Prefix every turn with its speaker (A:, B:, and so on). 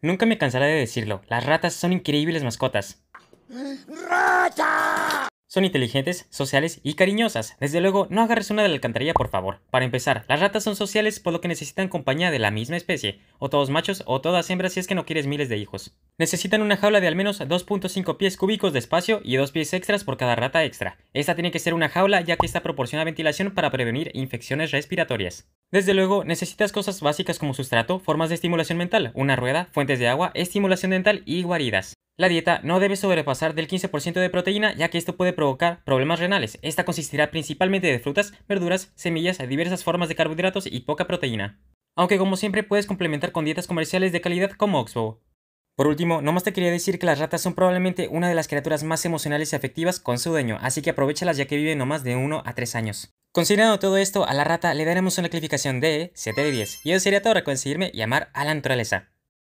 A: Nunca me cansaré de decirlo, las ratas son increíbles mascotas.
B: ¡Rata!
A: Son inteligentes, sociales y cariñosas. Desde luego, no agarres una de la alcantarilla, por favor. Para empezar, las ratas son sociales por lo que necesitan compañía de la misma especie, o todos machos o todas hembras si es que no quieres miles de hijos. Necesitan una jaula de al menos 2.5 pies cúbicos de espacio y dos pies extras por cada rata extra. Esta tiene que ser una jaula ya que esta proporciona ventilación para prevenir infecciones respiratorias. Desde luego, necesitas cosas básicas como sustrato, formas de estimulación mental, una rueda, fuentes de agua, estimulación dental y guaridas. La dieta no debe sobrepasar del 15% de proteína ya que esto puede provocar problemas renales. Esta consistirá principalmente de frutas, verduras, semillas, diversas formas de carbohidratos y poca proteína. Aunque como siempre puedes complementar con dietas comerciales de calidad como Oxbow. Por último, nomás te quería decir que las ratas son probablemente una de las criaturas más emocionales y afectivas con su dueño, así que aprovechalas ya que viven no más de 1 a 3 años. Considerando todo esto, a la rata le daremos una calificación de 7 de 10, y eso sería todo para conseguirme y amar a la naturaleza.